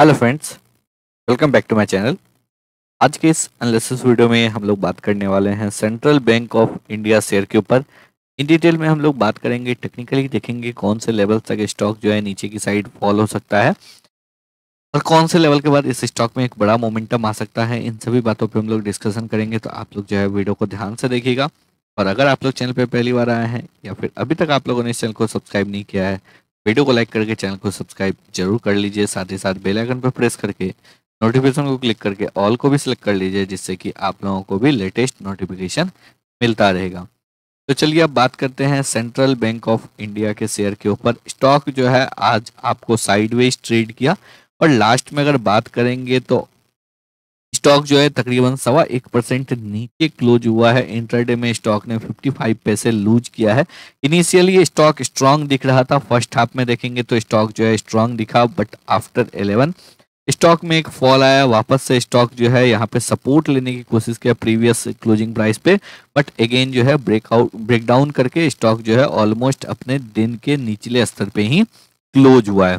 hello friends welcome back to my channel आज के इस एनालिसिस वीडियो में हम लोग बात करने वाले हैं central bank of India share के ऊपर इन डिटेल में हम लोग बात करेंगे टेक्निकली देखेंगे कौन से लेवल तक स्टॉक जो है नीचे की साइड फॉल हो सकता है और कौन से लेवल के बाद इस स्टॉक में एक बड़ा मोमेंटम आ सकता है इन सभी बातों पर हम लोग डिस्कशन करेंगे तो आप लोग जो है वीडियो को ध्यान से देखिएगा और अगर आप लोग चैनल पर पहली बार आए हैं या फिर अभी तक आप लोगों ने इस चैनल को सब्सक्राइब नहीं किया है वीडियो को लाइक करके चैनल को सब्सक्राइब जरूर कर लीजिए साथ ही साथ बेल आइकन पर प्रेस करके नोटिफिकेशन को क्लिक करके ऑल को भी सिलेक्ट कर लीजिए जिससे कि आप लोगों को भी लेटेस्ट नोटिफिकेशन मिलता रहेगा तो चलिए अब बात करते हैं सेंट्रल बैंक ऑफ इंडिया के शेयर के ऊपर स्टॉक जो है आज आपको साइडवेज ट्रेड किया और लास्ट में अगर बात करेंगे तो स्टॉक जो है तकरीबन सवा एक परसेंट नीचे क्लोज हुआ है इंटरडे में स्टॉक ने 55 पैसे लूज किया है इनिशियली स्टॉक स्ट्रांग दिख रहा था फर्स्ट हाफ में देखेंगे तो स्टॉक जो है स्ट्रांग दिखा बट आफ्टर 11 स्टॉक में एक फॉल आया वापस से स्टॉक जो है यहाँ पे सपोर्ट लेने की कोशिश किया प्रीवियस क्लोजिंग प्राइस पे बट अगेन जो है ब्रेकआउट ब्रेकडाउन करके स्टॉक जो है ऑलमोस्ट अपने दिन के निचले स्तर पे ही क्लोज हुआ है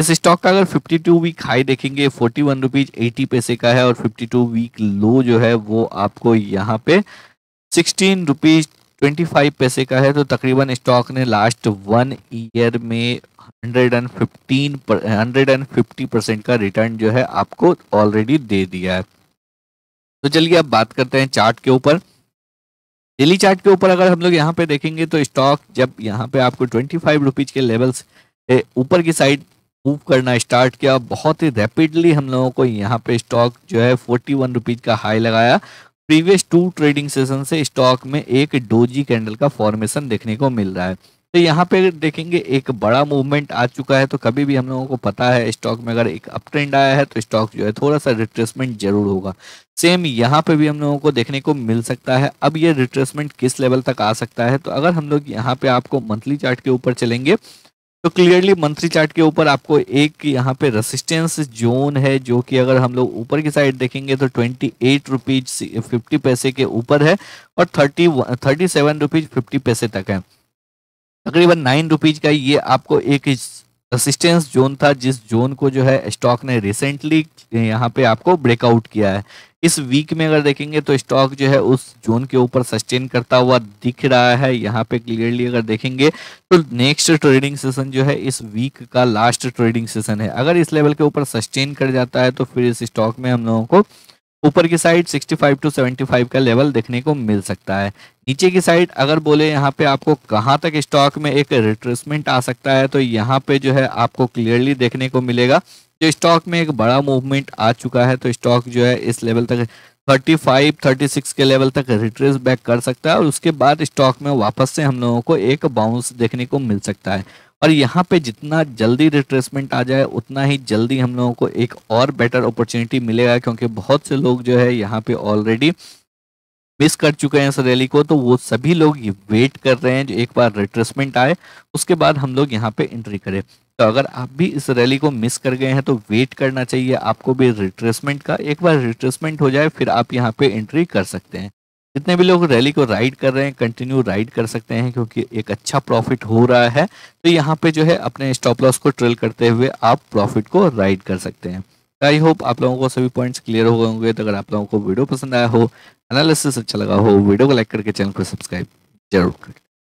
इस स्टॉक का अगर 52 वीक हाई देखेंगे forty one rupees eighty paise का है और 52 वीक लो जो है वो आपको यहाँ पे सिक्सटीन रुपीज ट्वेंटी पैसे का है तो तकरीबन स्टॉक ने लास्ट वन ईयर में hundred and hundred and fifty percent का रिटर्न जो है आपको ऑलरेडी दे दिया है तो चलिए अब बात करते हैं चार्ट के ऊपर डेली चार्ट के ऊपर अगर हम लोग यहाँ पे देखेंगे तो स्टॉक जब यहाँ पे आपको ट्वेंटी फाइव रुपीज़ के लेवल्स ऊपर की साइड मूव करना स्टार्ट किया बहुत ही रैपिडली हम लोगों को यहाँ पे स्टॉक जो है फोर्टी वन रुपीज़ का हाई लगाया प्रीवियस टू ट्रेडिंग सेशन से स्टॉक में एक डोजी कैंडल का फॉर्मेशन देखने को मिल रहा है तो यहाँ पे देखेंगे एक बड़ा मूवमेंट आ चुका है तो कभी भी हम लोगों को पता है स्टॉक में अगर एक अप ट्रेंड आया है तो स्टॉक जो है थोड़ा सा रिट्रेसमेंट जरूर होगा सेम यहाँ पे भी हम लोगों को देखने को मिल सकता है अब ये रिट्रेसमेंट किस लेवल तक आ सकता है तो अगर हम लोग यहाँ पे आपको मंथली चार्ट के ऊपर चलेंगे तो क्लियरली मंथली चार्ट के ऊपर आपको एक यहाँ पे रेसिस्टेंस जोन है जो कि अगर हम लोग ऊपर की साइड देखेंगे तो ट्वेंटी एट रुपीज फिफ्टी पैसे के ऊपर है और thirty thirty seven rupees fifty paise तक है तकरीबन नाइन रुपीज का ये आपको एक रसिस्टेंस जोन था जिस जोन को जो है स्टॉक ने रिसेंटली यहाँ पे आपको ब्रेकआउट किया है इस वीक में अगर देखेंगे तो स्टॉक जो है उस जोन के ऊपर सस्टेन करता हुआ दिख रहा है यहाँ पे क्लियरली अगर देखेंगे तो नेक्स्ट ट्रेडिंग सेशन जो है इस वीक का लास्ट ट्रेडिंग सेशन है अगर इस लेवल के ऊपर सस्टेन कर जाता है तो फिर इस स्टॉक में हम लोगों को ऊपर की साइड 65 टू 75 का लेवल देखने को मिल सकता है नीचे की साइड अगर बोले यहाँ पे आपको कहाँ तक स्टॉक में एक रिट्रेसमेंट आ सकता है तो यहाँ पे जो है आपको क्लियरली देखने को मिलेगा जो स्टॉक में एक बड़ा मूवमेंट आ चुका है तो स्टॉक जो है इस लेवल तक 35, 36 के लेवल तक रिट्रेस बैक कर सकता है और उसके बाद स्टॉक में वापस से हम लोगों को एक बाउंस देखने को मिल सकता है और यहाँ पे जितना जल्दी रिट्रेसमेंट आ जाए उतना ही जल्दी हम लोगों को एक और बेटर अपॉर्चुनिटी मिलेगा क्योंकि बहुत से लोग जो है यहाँ पे ऑलरेडी मिस कर चुके हैं इस रैली को तो वो सभी लोग वेट कर रहे हैं जो एक बार रिट्रेसमेंट आए उसके बाद हम लोग यहाँ पे एंट्री करें तो अगर आप भी इस रैली को मिस कर गए हैं तो वेट करना चाहिए आपको भी रिट्रेसमेंट का एक बार रिट्रेसमेंट हो जाए फिर आप यहाँ पे एंट्री कर सकते हैं जितने भी लोग रैली को राइड कर रहे हैं कंटिन्यू राइड कर सकते हैं क्योंकि एक अच्छा प्रॉफिट हो रहा है तो यहाँ पे जो है अपने स्टॉप लॉस को ट्रेल करते हुए आप प्रॉफिट को राइड कर सकते हैं आई होप आप लोगों को सभी पॉइंट्स क्लियर हो गए होंगे तो अगर आप लोगों को वीडियो पसंद आया हो एनालिसिस अच्छा लगा हो वीडियो को लाइक करके चैनल को सब्सक्राइब जरूर करें